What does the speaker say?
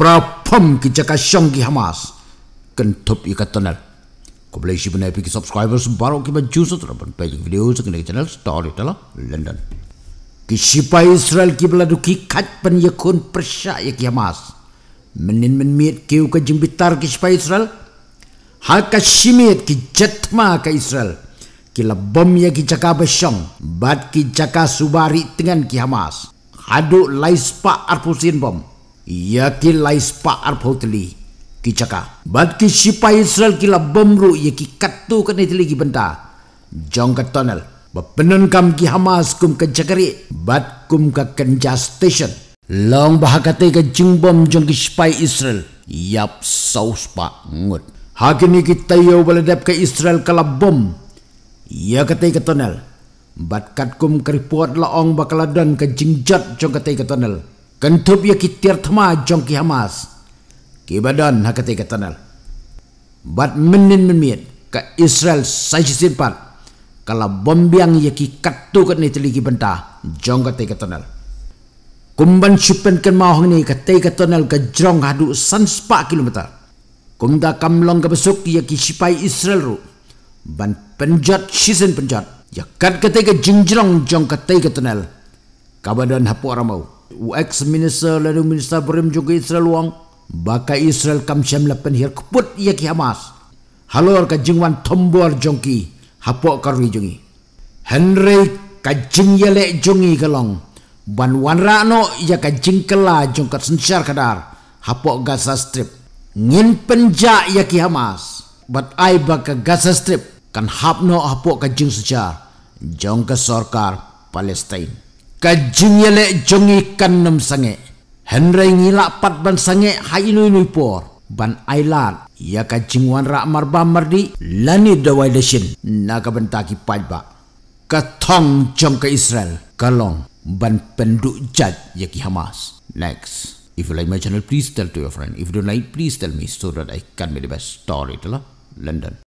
platform ki jaka shong ki hamas kan top i katanar ko bla shi bna epic subscribers baro ki ba juice tra video se channel story tala london ki shipa israel ki bla du ki khat pan ye kun prasha ki hamas menin men miet ki u ka jimbitar ki shipa israel ha ka shimiet ki jatma ka israel ki la bom ye ki jaka ba bat ki jaka subari tengan ki hamas Aduk laispa arpusin bom. Yaki lais pa'ar pautli ki caka. bad ki sipa Israel ki la bomru yaki katu kan itili ki benta. Jong ka tunnel. Bapenun kam ki Hamas kum ke cakari. Bat kum ke kenja station. Long bahagate ke bom jong ki sipa Israel. Yap saus pak ngut. Hakini kita yau beledap ke Israel kalau bom. Ya kata ke tunnel. Bat kat kum keripuat la ong dan ke jingjat jong kata ke tunnel. कंठुप ये की तीर्थमा जों की हमास की बदन हकते के तनल बट मिनिन मिनियत का इसराइल सजिसिन पर कला बम्बियांग ये की कत्तु कर नितली की बंटा जों कते के तनल कुंबन शुपन कन माहंग ने कते के तनल का जोंग हादु संस्पा किलोमीटर कुंदा कमलोंग का बसुक ये की शिपाई इसराइल रू बन पंजात शिसन पंजात ya kat ketika jingjrong jong ketika tunnel kabadan hapu aramau u ex minister lalu minister berim juga Israel wang baka Israel kam syam lapan hir keput ia ki Hamas halor ka jingwan tombor jongki hapo karri jongi Henry ka jing yale jongi galong ban wan ra no ia ka jing kala jong ka sensar kadar hapo Gaza strip ngin penja ia ki Hamas bat ai baka Gaza strip kan hapno hapo ka jing sejar jong ka sarkar Palestine kajing yale jongi kan nam sange henrei ngilak pat ban sange hai inu inu por ban ailan ya kajing wan rak marba mardi, lani da wai de shin na ka ban ta pat ba ka jong ka israel ka ban pendu jat ya ki hamas next if you like my channel please tell to your friend if you don't like please tell me so that i can make the best story to london